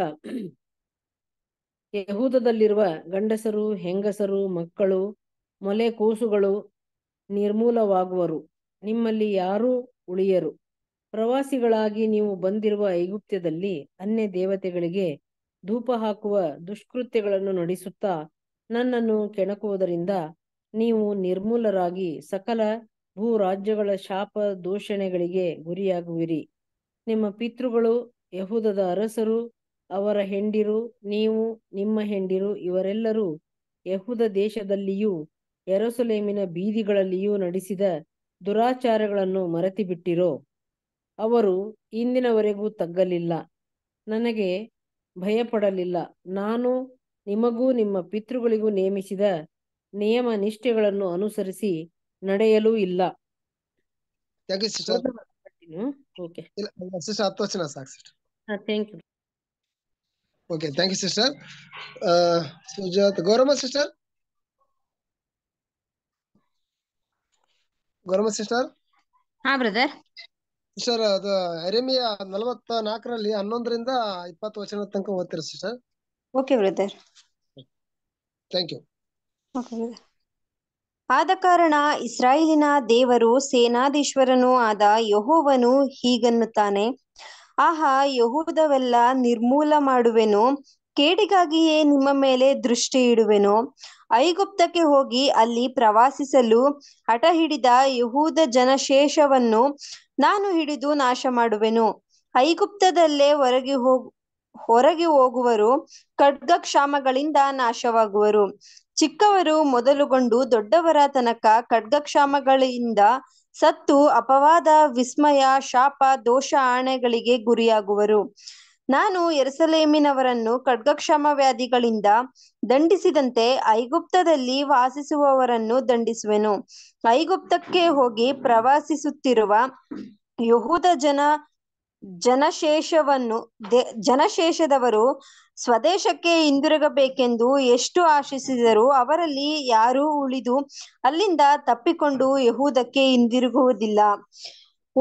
ಯಹೂದದಲ್ಲಿರುವ ಗಂಡಸರು ಹೆಂಗಸರು ಮಕ್ಕಳು ಮೊಲೆ ಕೂಸುಗಳು ನಿರ್ಮೂಲವಾಗುವರು ನಿಮ್ಮಲ್ಲಿ ಯಾರೂ ಉಳಿಯರು ಪ್ರವಾಸಿಗಳಾಗಿ ನೀವು ಬಂದಿರುವ ಐಗುಪ್ತ್ಯದಲ್ಲಿ ಅನ್ಯ ದೇವತೆಗಳಿಗೆ ಧೂಪ ಹಾಕುವ ದುಷ್ಕೃತ್ಯಗಳನ್ನು ನಡೆಸುತ್ತಾ ನನ್ನನ್ನು ಕೆಣಕುವುದರಿಂದ ನೀವು ನಿರ್ಮೂಲರಾಗಿ ಸಕಲ ಭೂ ರಾಜ್ಯಗಳ ಶಾಪ ದೂಷಣೆಗಳಿಗೆ ಗುರಿಯಾಗುವಿರಿ ನಿಮ್ಮ ಪಿತೃಗಳು ಯಹೂದದ ಅರಸರು ಅವರ ಹೆಂಡಿರು ನೀವು ನಿಮ್ಮ ಹೆಂಡಿರು ಇವರೆಲ್ಲರೂ ಯಹೂದ ದೇಶದಲ್ಲಿಯೂ ಎರಸುಲೇಮಿನ ಬೀದಿಗಳಲ್ಲಿಯೂ ನಡೆಸಿದ ದುರಾಚಾರಗಳನ್ನು ಮರೆತಿಬಿಟ್ಟಿರೋ ಅವರು ಇಂದಿನವರೆಗೂ ತಗ್ಗಲಿಲ್ಲ ನನಗೆ ಭಯಪಡಲಿಲ್ಲ ನಾನು ನಿಮಗೂ ನಿಮ್ಮ ಪಿತೃಗಳಿಗೂ ನೇಮಿಸಿದ ನಿಯಮ ನಿಷ್ಠೆಗಳನ್ನು ಅನುಸರಿಸಿ ನಡೆಯಲು ಇಲ್ಲ ಥ್ಯಾಂಕ್ ಯು ನಾಲ್ಕರಲ್ಲಿ ಹನ್ನೊಂದರಿಂದ ಇಪ್ಪತ್ತು ವರ್ಷದ ತನಕ sister okay brother thank you ಆದ ಕಾರಣ ಇಸ್ರಾಯೇಲಿನ ದೇವರು ಸೇನಾಧೀಶ್ವರನೂ ಆದ ಯಹೋವನು ಹೀಗನ್ನುತ್ತಾನೆ ಆಹಾ ಯಹೂದವೆಲ್ಲ ನಿರ್ಮೂಲ ಮಾಡುವೆನು ಕೇಡಿಗಾಗಿಯೇ ನಿಮ್ಮ ಮೇಲೆ ದೃಷ್ಟಿ ಇಡುವೆನು ಐಗುಪ್ತಕ್ಕೆ ಹೋಗಿ ಅಲ್ಲಿ ಪ್ರವಾಸಿಸಲು ಹಠ ಹಿಡಿದ ಯಹೂದ ಜನಶೇಷವನ್ನು ನಾನು ಹಿಡಿದು ನಾಶ ಮಾಡುವೆನು ಐಗುಪ್ತದಲ್ಲೇ ಹೊರಗೆ ಹೋಗ ಹೊರಗೆ ಹೋಗುವರು ಖಡ್ಗ ಕ್ಷಾಮಗಳಿಂದ ನಾಶವಾಗುವರು ಚಿಕ್ಕವರು ಮೊದಲುಗೊಂಡು ದೊಡ್ಡವರ ತನಕ ಖಡ್ಗಕ್ಷಾಮಗಳಿಂದ ಸತ್ತು ಅಪವಾದ ವಿಸ್ಮಯ ಶಾಪ ದೋಷ ಆಣೆಗಳಿಗೆ ಗುರಿಯಾಗುವರು ನಾನು ಎರಸಲೇಮಿನವರನ್ನು ಖಡ್ಗಕ್ಷಾಮ ವ್ಯಾಧಿಗಳಿಂದ ದಂಡಿಸಿದಂತೆ ಐಗುಪ್ತದಲ್ಲಿ ವಾಸಿಸುವವರನ್ನು ದಂಡಿಸುವೆನು ಐಗುಪ್ತಕ್ಕೆ ಹೋಗಿ ಪ್ರವಾಸಿಸುತ್ತಿರುವ ಯಹೂದ ಜನ ಜನಶೇಷವನ್ನು ಜನಶೇಷದವರು ಸ್ವದೇಶಕ್ಕೆ ಹಿಂದಿರುಗಬೇಕೆಂದು ಎಷ್ಟು ಆಶಿಸಿದರು ಅವರಲ್ಲಿ ಯಾರು ಉಳಿದು ಅಲ್ಲಿಂದ ತಪ್ಪಿಕೊಂಡು ಯಹೂದಕ್ಕೆ ಹಿಂದಿರುಗುವುದಿಲ್ಲ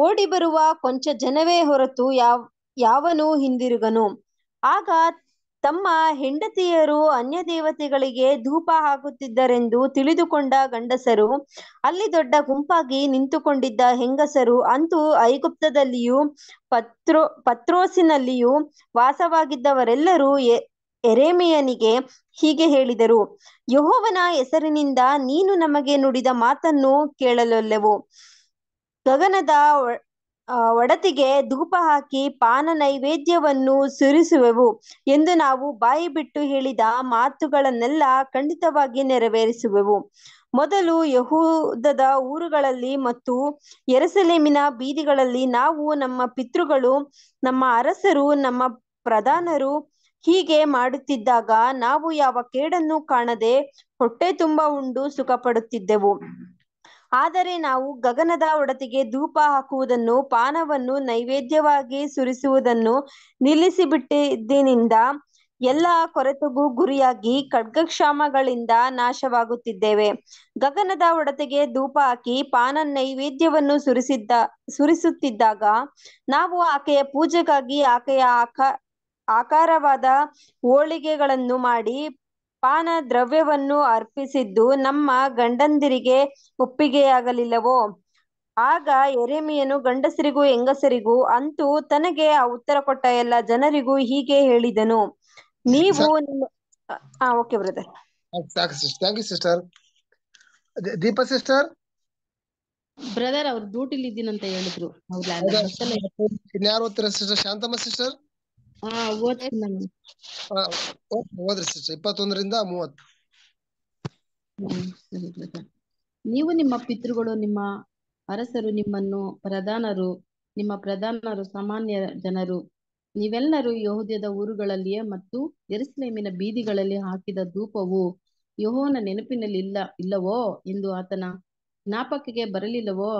ಓಡಿ ಬರುವ ಕೊಂಚ ಜನವೇ ಹೊರತು ಯಾವ ಯಾವನು ಹಿಂದಿರುಗನು ಆಗ ತಮ್ಮ ಹೆಂಡತಿಯರು ಅನ್ಯ ದೇವತೆಗಳಿಗೆ ಧೂಪ ಹಾಕುತ್ತಿದ್ದರೆಂದು ತಿಳಿದುಕೊಂಡ ಗಂಡಸರು ಅಲ್ಲಿ ದೊಡ್ಡ ಗುಂಪಾಗಿ ನಿಂತುಕೊಂಡಿದ್ದ ಹೆಂಗಸರು ಅಂತೂ ಐಗುಪ್ತದಲ್ಲಿಯೂ ಪತ್ರೋ ಪತ್ರೋಸಿನಲ್ಲಿಯೂ ವಾಸವಾಗಿದ್ದವರೆಲ್ಲರೂ ಎರೆಮೆಯನಿಗೆ ಹೀಗೆ ಹೇಳಿದರು ಯಹೋವನ ಹೆಸರಿನಿಂದ ನೀನು ನಮಗೆ ನುಡಿದ ಮಾತನ್ನು ಕೇಳಲೊಲ್ಲೆವು ಗಗನದ ಒಡತಿಗೆ ಧೂಪ ಹಾಕಿ ಪಾನ ನೈವೇದ್ಯವನ್ನು ಸುರಿಸುವೆವು ಎಂದು ನಾವು ಬಾಯಿ ಬಿಟ್ಟು ಹೇಳಿದ ಮಾತುಗಳನ್ನೆಲ್ಲ ಖಂಡಿತವಾಗಿ ನೆರವೇರಿಸುವೆವು ಮೊದಲು ಯಹೂದದ ಊರುಗಳಲ್ಲಿ ಮತ್ತು ಎರಸಲೇಮಿನ ಬೀದಿಗಳಲ್ಲಿ ನಾವು ನಮ್ಮ ಪಿತೃಗಳು ನಮ್ಮ ಅರಸರು ನಮ್ಮ ಪ್ರಧಾನರು ಹೀಗೆ ಮಾಡುತ್ತಿದ್ದಾಗ ನಾವು ಯಾವ ಕೇಡನ್ನು ಕಾಣದೆ ಹೊಟ್ಟೆ ತುಂಬ ಉಂಡು ಸುಖಪಡುತ್ತಿದ್ದೆವು ಆದರೆ ನಾವು ಗಗನದ ಒಡತಿಗೆ ಧೂಪ ಹಾಕುವುದನ್ನು ಪಾನವನ್ನು ನೈವೇದ್ಯವಾಗಿ ಸುರಿಸುವುದನ್ನು ನಿಲ್ಲಿಸಿಬಿಟ್ಟಿದ್ದಿನಿಂದ ಎಲ್ಲ ಕೊರತೆಗೂ ಗುರಿಯಾಗಿ ಖಡ್ಗಕ್ಷಾಮಗಳಿಂದ ನಾಶವಾಗುತ್ತಿದ್ದೇವೆ ಗಗನದ ಒಡತೆಗೆ ಧೂಪ ಹಾಕಿ ಪಾನ ನೈವೇದ್ಯವನ್ನು ಸುರಿಸಿದ್ದ ಸುರಿಸುತ್ತಿದ್ದಾಗ ನಾವು ಆಕೆಯ ಪೂಜೆಗಾಗಿ ಆಕೆಯ ಆಕಾರವಾದ ಹೋಳಿಗೆಗಳನ್ನು ಮಾಡಿ ಪಾನ ದ್ರವ್ಯವನ್ನು ಅರ್ಪಿಸಿದ್ದು ನಮ್ಮ ಗಂಡಂದಿರಿಗೆ ಒಪ್ಪಿಗೆಯಾಗಲಿಲ್ಲವೋ ಆಗ ಎರೆಮಿಯನು ಗಂಡಸರಿಗೂ ಹೆಂಗಸರಿಗೂ ಅಂತೂ ತನಗೆ ಆ ಉತ್ತರ ಕೊಟ್ಟ ಎಲ್ಲ ಜನರಿಗೂ ಹೀಗೆ ಹೇಳಿದನು ನೀವು okay brother Deepa sister brother ಅವ್ರು ಡ್ಯೂಟಿಲಿ ಇದ್ದೀನಂತ ಹೇಳಿದ್ರು ಸಿಸ್ಟರ್ ಶಾಂತಮ್ಮ ಸಿಸ್ಟರ್ ನೀವು ನಿಮ್ಮ ಪಿತೃಗಳು ನಿಮ್ಮ ಅರಸರು ನಿಮ್ಮನ್ನು ಪ್ರಧಾನರು ನಿಮ್ಮ ಪ್ರಧಾನರು ಸಾಮಾನ್ಯ ಜನರು ನೀವೆಲ್ಲರೂ ಯಹೋದ್ಯದ ಊರುಗಳಲ್ಲಿಯೇ ಮತ್ತು ಎರುಸಲೇಮಿನ ಬೀದಿಗಳಲ್ಲಿ ಹಾಕಿದ ಧೂಪವು ಯಹೋನ ನೆನಪಿನಲ್ಲಿ ಇಲ್ಲ ಇಲ್ಲವೋ ಎಂದು ಆತನ ಜ್ಞಾಪಕಕ್ಕೆ ಬರಲಿಲ್ಲವೋ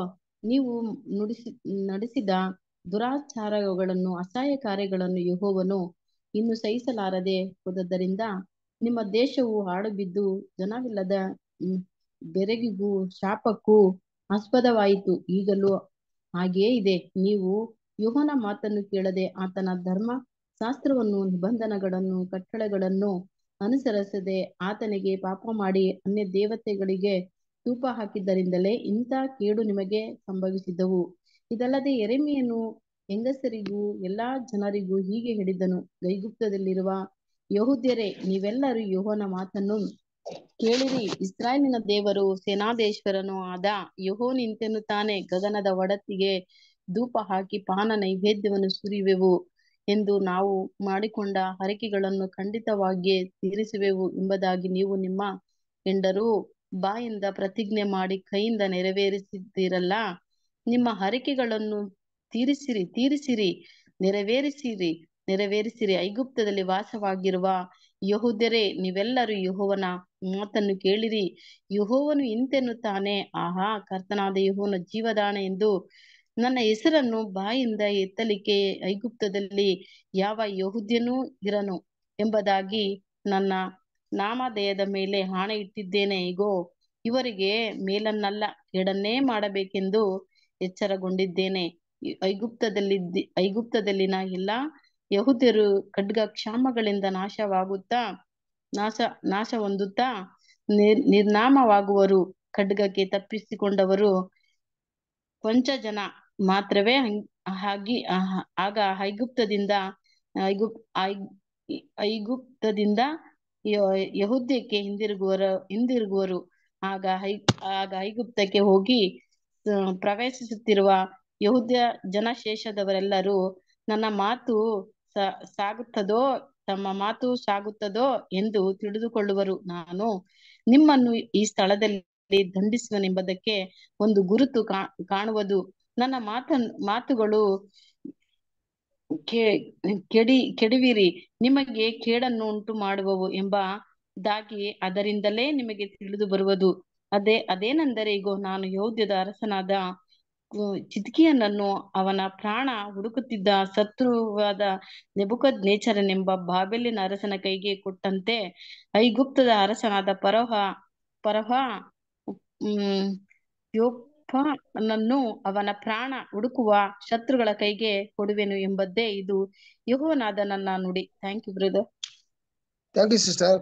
ನೀವು ನುಡಿಸಿ ನಡೆಸಿದ ದುರಾಚಾರಗಳನ್ನು ಅಸಹ್ಯ ಕಾರ್ಯಗಳನ್ನು ಯಹೋವನು ಇನ್ನು ಸಹಿಸಲಾರದೆ ಹೋದದ್ದರಿಂದ ನಿಮ್ಮ ದೇಶವು ಹಾಡುಬಿದ್ದು ಜನವಿಲ್ಲದ ಬೆರಗಿಗೂ ಶಾಪಕ್ಕೂ ಆಸ್ಪದವಾಯಿತು ಈಗಲೂ ಹಾಗೆಯೇ ಇದೆ ನೀವು ಯುಹನ ಮಾತನ್ನು ಕೇಳದೆ ಆತನ ಧರ್ಮ ಶಾಸ್ತ್ರವನ್ನು ನಿಬಂಧನಗಳನ್ನು ಕಟ್ಟಳೆಗಳನ್ನು ಅನುಸರಿಸದೆ ಆತನಿಗೆ ಪಾಪ ಮಾಡಿ ಅನ್ಯ ದೇವತೆಗಳಿಗೆ ತೂಪ ಹಾಕಿದ್ದರಿಂದಲೇ ಇಂಥ ಕೇಡು ನಿಮಗೆ ಸಂಭವಿಸಿದವು ಇದಲ್ಲದೆ ಎರೆಮೆಯನ್ನು ಹೆಂಗಸರಿಗೂ ಎಲ್ಲಾ ಜನರಿಗೂ ಹೀಗೆ ಹೇಳಿದನು ಗೈಗುಪ್ತದಲ್ಲಿರುವ ಯಹುದ್ಯರೆ ನೀವೆಲ್ಲರೂ ಯೋಹನ ಮಾತನ್ನು ಕೇಳಿರಿ ಇಸ್ರಾಯೇಲಿನ ದೇವರು ಸೇನಾದೇಶ್ವರನು ಆದ ನಿಂತೆನು ತಾನೆ ಗಗನದ ಒಡತಿಗೆ ಧೂಪ ಹಾಕಿ ಪಾನ ನೈವೇದ್ಯವನ್ನು ಸುರಿಯುವೆವು ಎಂದು ನಾವು ಮಾಡಿಕೊಂಡ ಹರಕೆಗಳನ್ನು ಖಂಡಿತವಾಗಿಯೇ ತೀರಿಸುವೆವು ಎಂಬುದಾಗಿ ನೀವು ನಿಮ್ಮ ಹೆಂಡರು ಬಾಯಿಂದ ಪ್ರತಿಜ್ಞೆ ಮಾಡಿ ಕೈಯಿಂದ ನೆರವೇರಿಸಿದ್ದೀರಲ್ಲ ನಿಮ್ಮ ಹರಕೆಗಳನ್ನು ತೀರಿಸಿರಿ ತೀರಿಸಿರಿ ನೆರವೇರಿಸಿರಿ ನೆರವೇರಿಸಿರಿ ಐಗುಪ್ತದಲ್ಲಿ ವಾಸವಾಗಿರುವ ಯಹುದೆರೆ ನೀವೆಲ್ಲರೂ ಯಹೋವನ ಮಾತನ್ನು ಕೇಳಿರಿ ಯಹೋವನು ಇಂತೆನ್ನುತ್ತಾನೆ ಆಹಾ ಕರ್ತನಾದ ಯಹೋವನ ಜೀವದಾನ ಎಂದು ನನ್ನ ಹೆಸರನ್ನು ಬಾಯಿಂದ ಎತ್ತಲಿಕ್ಕೆ ಐಗುಪ್ತದಲ್ಲಿ ಯಾವ ಯಹುದ್ಯನೂ ಇರನು ಎಂಬುದಾಗಿ ನನ್ನ ನಾಮಧೇಯದ ಮೇಲೆ ಹಾಣೆ ಇಟ್ಟಿದ್ದೇನೆ ಈಗೋ ಇವರಿಗೆ ಮೇಲನ್ನಲ್ಲ ಎಡನ್ನೇ ಮಾಡಬೇಕೆಂದು ಎಚ್ಚರಗೊಂಡಿದ್ದೇನೆ ಐಗುಪ್ತದಲ್ಲಿ ಐಗುಪ್ತದಲ್ಲಿನ ಎಲ್ಲಾ ಯಹುದ್ಯರು ಖಡ್ಗ ಕ್ಷಾಮಗಳಿಂದ ನಾಶವಾಗುತ್ತಾ ನಾಶ ನಾಶ ಹೊಂದುತ್ತಾ ನಿರ್ ನಿರ್ನಾಮವಾಗುವರು ಖಡ್ಗಕ್ಕೆ ತಪ್ಪಿಸಿಕೊಂಡವರು ಕೊಂಚ ಜನ ಮಾತ್ರವೇ ಹಾಗೆ ಆಗ ಐಗುಪ್ತದಿಂದ ಐಗುಪ್ ಐಗುಪ್ತದಿಂದ ಯಹುದ್ಯಕ್ಕೆ ಹಿಂದಿರುಗುವರು ಹಿಂದಿರುಗುವರು ಆಗ ಐ ಆಗ ಐಗುಪ್ತಕ್ಕೆ ಹೋಗಿ ಪ್ರವೇಶಿಸುತ್ತಿರುವ ಯಹೂದ್ಯ ಜನಶೇಷದವರೆಲ್ಲರೂ ನನ್ನ ಮಾತು ಸಾಗುತ್ತದೋ ತಮ್ಮ ಮಾತು ಸಾಗುತ್ತದೋ ಎಂದು ತಿಳಿದುಕೊಳ್ಳುವರು ನಾನು ನಿಮ್ಮನ್ನು ಈ ಸ್ಥಳದಲ್ಲಿ ದಂಡಿಸುವನೆಂಬುದಕ್ಕೆ ಒಂದು ಗುರುತು ಕಾಣುವುದು ನನ್ನ ಮಾತ ಮಾತುಗಳು ಕೆಡಿ ಕೆಡುವಿರಿ ನಿಮಗೆ ಕೇಡನ್ನು ಉಂಟು ಮಾಡುವವು ಎಂಬ ದಾಗಿ ಅದರಿಂದಲೇ ನಿಮಗೆ ತಿಳಿದು ಬರುವುದು ಅದೇ ಅದೇನೆಂದರೆ ಇಗೋ ನಾನು ಯೋಧ್ಯದ ಅರಸನಾದ ಚಿತ್ಕಿಯನನ್ನು ಅವನ ಪ್ರಾಣ ಹುಡುಕುತ್ತಿದ್ದ ಶತ್ರುವಾದ ನೆಬುಕದ್ ನೇಚರನೆಂಬ ಬಾಬೆಲಿನ ಅರಸನ ಕೈಗೆ ಕೊಟ್ಟಂತೆ ಐಗುಪ್ತದ ಅರಸನಾದ ಪರಹ ಪರಹ ಹ್ಮ್ ಯೋಪನನ್ನು ಅವನ ಪ್ರಾಣ ಹುಡುಕುವ ಶತ್ರುಗಳ ಕೈಗೆ ಕೊಡುವೆನು ಎಂಬದ್ದೇ ಇದು ಯಹೋನಾದ ನನ್ನ ನುಡಿ thank you brother thank you sister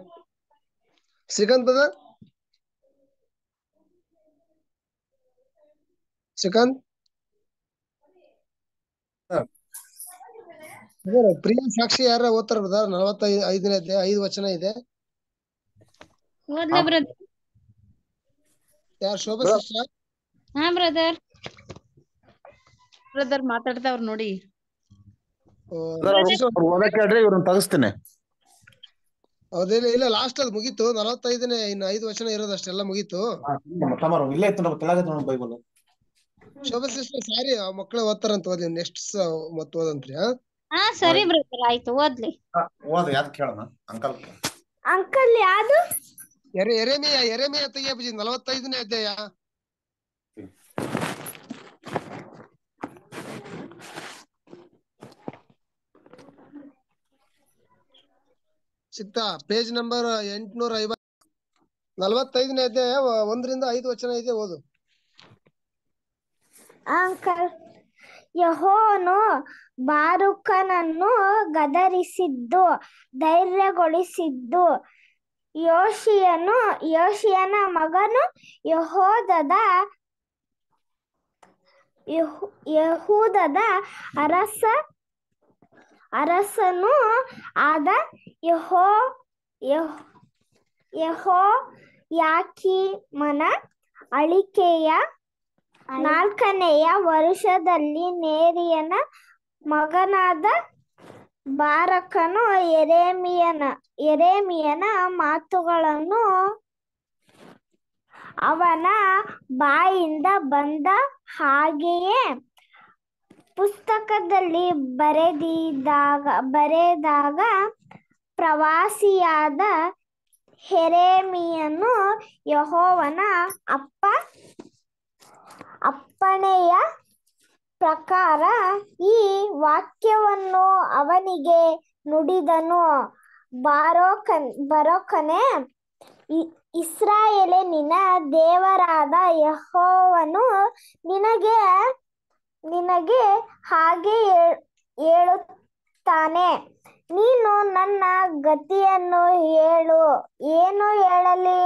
chicken Priya Sakshi ಯಾರ ಓದ್ತಾರ ಬ್ರದರ್ ಐದನೇ ಐದು ವಚನ ಇದೆ ಯಾರ ಬ್ರದರ್ ಬ್ರದರ್ ನೋಡಿ ಇಲ್ಲ ಅಲ್ಲಿ ಮುಗೀತು ನಲವತ್ತೈದನೇ ಇನ್ನು ಐದು ವಚನ ಇರೋದಷ್ಟೆಲ್ಲ ಮುಗೀತು ಇಲ್ಲೇ ಇತ್ತು ಶೋಭಾ ಸಾರಿ ಮಕ್ಕಳು ಓದ್ತಾರಂತ ಓದ್ಲಿ ನೆಕ್ಸ್ಟ್ ಓದಂತ್ರಿ ಹಾ ಸರಿ ಬ್ರದರ್ ಆಯ್ತು ಓದ್ಲಿ ಓದು ಎರೆಮಿಯ ತೆಗಿಯ ನಲವತ್ತೈದನೇ ಅಧ್ಯಾಯ ಸಿಗ್ತಾ ಪೇಜ್ ನಂಬರ್ ಎಂಟ್ನೂರ ಐವತ್ ನಲವತ್ತೈದನೇ ಅಧ್ಯಾಯ ಒಂದರಿಂದ ಐದು ವಚನ ಇದೆ ಓದು ಅಂಕಲ್ ಯಹೋನು ಬಾರುಕನನ್ನು ಗದರಿಸಿದ್ದು ಧೈರ್ಯಗೊಳಿಸಿದ್ದು ಯೋಶಿಯನು ಯೋಶಿಯನ ಮಗನು ಯಹೋದದ ಯಹೂದದ ಅರಸ ಅರಸನು ಆದ ಯಹೋ ಯಹೋ ಯಾಕಿಮನ ಅಳಿಕೆಯ ನಾಲ್ಕನೆಯ ವರುಷದಲ್ಲಿ ನೇರಿಯನ ಮಗನಾದ ಬಾರಕನು ಎರೇಮಿಯನ ಎರೇಮಿಯನ ಮಾತುಗಳನ್ನು ಅವನ ಬಾಯಿಂದ ಬಂದ ಹಾಗೆಯೇ ಪುಸ್ತಕದಲ್ಲಿ ಬರೆದಿದ್ದಾಗ ಬರೆದಾಗ ಪ್ರವಾಸಿಯಾದ ಹೆರೇಮಿಯನು ಯಹೋವನ ಅಪ್ಪ ಕಲ್ಪನೆಯ ಪ್ರಕಾರ ಈ ವಾಕ್ಯವನ್ನು ಅವನಿಗೆ ನುಡಿದನು ಬಾರೋಕನ್ ಬರೋಕನೆ ಇಸ್ರಾಯೇಲೆ ನಿನ್ನ ದೇವರಾದ ಯಹೋವನು ನಿನಗೆ ನಿನಗೆ ಹಾಗೆ ಹೇಳುತ್ತಾನೆ ನೀನು ನನ್ನ ಗತಿಯನ್ನು ಹೇಳು ಏನು ಹೇಳಲಿ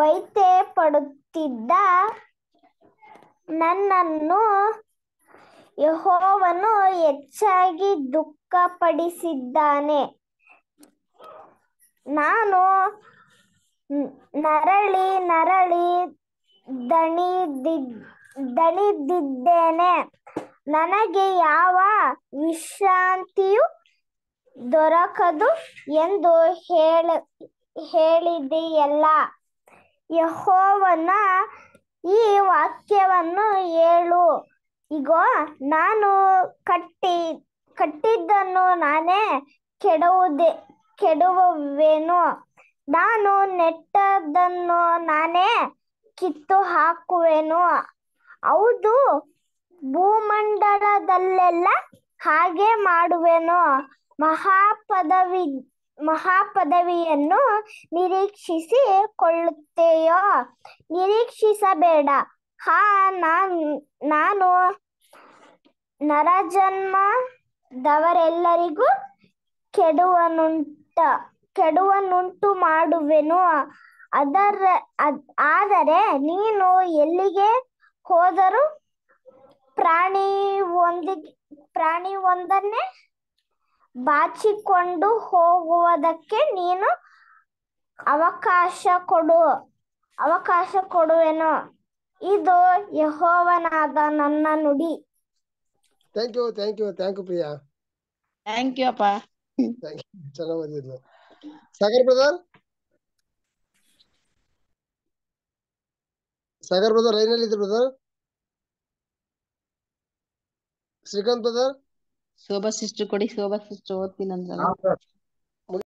ವೈತೆ ಪಡುತ್ತಿದ್ದ ನನ್ನನ್ನು ಯಹೋವನು ಹೆಚ್ಚಾಗಿ ದುಃಖಪಡಿಸಿದ್ದಾನೆ ನಾನು ನರಳಿ ನರಳಿ ದಣಿದಿದ್ ದಣಿದಿದ್ದೇನೆ ನನಗೆ ಯಾವ ವಿಶ್ರಾಂತಿಯು ದೊರಕದು ಎಂದು ಹೇಳ ಹೇಳಿದೆಯಲ್ಲ ಯಹೋವನ ಈ ವಾಕ್ಯವನ್ನು ಹೇಳು ಇಗೋ ನಾನು ಕಟ್ಟಿ ಕಟ್ಟಿದ್ದನ್ನು ನಾನೇ ಕೆಡುವುದೇ ಕೆಡುವೆನು ನಾನು ನೆಟ್ಟದನ್ನು ನಾನೇ ಕಿತ್ತು ಹಾಕುವೆನು ಹೌದು ಭೂಮಂಡಲದಲ್ಲೆಲ್ಲ ಹಾಗೆ ಮಾಡುವೆನು ಮಹಾಪದವಿ ಮಹಾಪದವಿಯನ್ನು ನಿರೀಕ್ಷಿಸಿ ಕೊಳ್ಳುತ್ತೇಯೋ ನಿರೀಕ್ಷಿಸಬೇಡ ಹಾ ನಾನ್ ನಾನು ನರಜನ್ಮದವರೆಲ್ಲರಿಗೂ ಕೆಡುವನುಂಟ ಕೆಡುವನುಂಟು ಮಾಡುವೆನು ಅದರ ಆದರೆ ನೀನು ಎಲ್ಲಿಗೆ ಹೋದರೂ ಪ್ರಾಣಿ ಒಂದಿಗೆ ಪ್ರಾಣಿ ಒಂದನ್ನೇ ಬಾಚಿಕೊಂಡು ಹೋಗುವುದಕ್ಕೆ ನೀನು ಅವಕಾಶ ಕೊಡು ಅವಕಾಶ ಕೊಡುವೆನು ಇದು ಯಹೋವನಾದ ನನ್ನ ನುಡಿ thank you thank you thank you Priya thank you ಅಪ್ಪ ಚೆನ್ನಾಗಿ ಓದಿದ್ಲು Sagar brother Sagar brother line ಇದ್ರು brother Srikanth brother Shobha sister ಕೊಡಿ ಶೋಭಾ ಸಿಸ್ಟರ್ ಓದ್ತೀನಿ ಅಂತ